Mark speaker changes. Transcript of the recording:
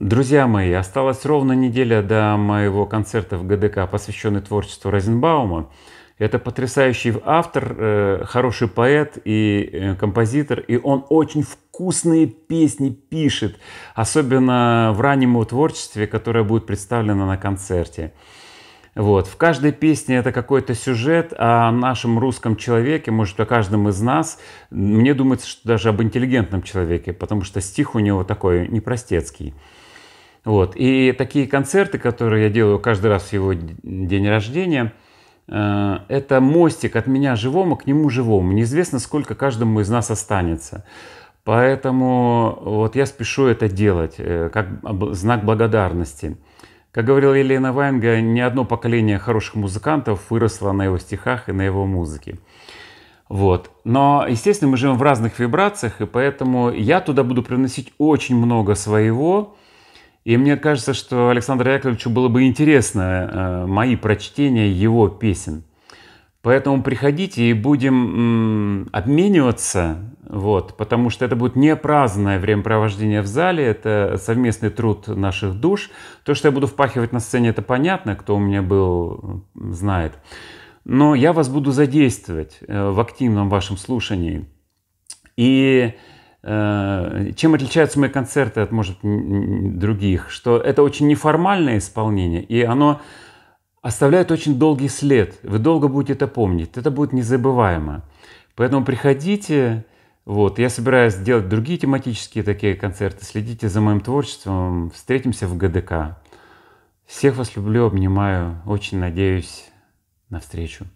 Speaker 1: Друзья мои, осталась ровно неделя до моего концерта в ГДК, посвященный творчеству Розенбаума. Это потрясающий автор, э, хороший поэт и э, композитор, и он очень вкусные песни пишет, особенно в раннем его творчестве, которое будет представлено на концерте. Вот. В каждой песне это какой-то сюжет о нашем русском человеке, может, о каждом из нас. Мне думается, что даже об интеллигентном человеке, потому что стих у него такой непростецкий. Вот. И такие концерты, которые я делаю каждый раз в его день рождения, э, это мостик от меня живому к нему живому. Неизвестно, сколько каждому из нас останется. Поэтому вот я спешу это делать, э, как знак благодарности. Как говорила Елена Ваенга, ни одно поколение хороших музыкантов выросло на его стихах и на его музыке. Вот. Но, естественно, мы живем в разных вибрациях, и поэтому я туда буду приносить очень много своего, и мне кажется, что Александру Яковлевичу было бы интересно э, мои прочтения его песен. Поэтому приходите и будем м, обмениваться, вот, потому что это будет не праздное времяпровождение в зале, это совместный труд наших душ. То, что я буду впахивать на сцене, это понятно, кто у меня был, знает. Но я вас буду задействовать э, в активном вашем слушании. И Э, чем отличаются мои концерты от, может, других, что это очень неформальное исполнение, и оно оставляет очень долгий след. Вы долго будете это помнить, это будет незабываемо. Поэтому приходите, вот, я собираюсь делать другие тематические такие концерты, следите за моим творчеством, встретимся в ГДК. Всех вас люблю, обнимаю, очень надеюсь на встречу.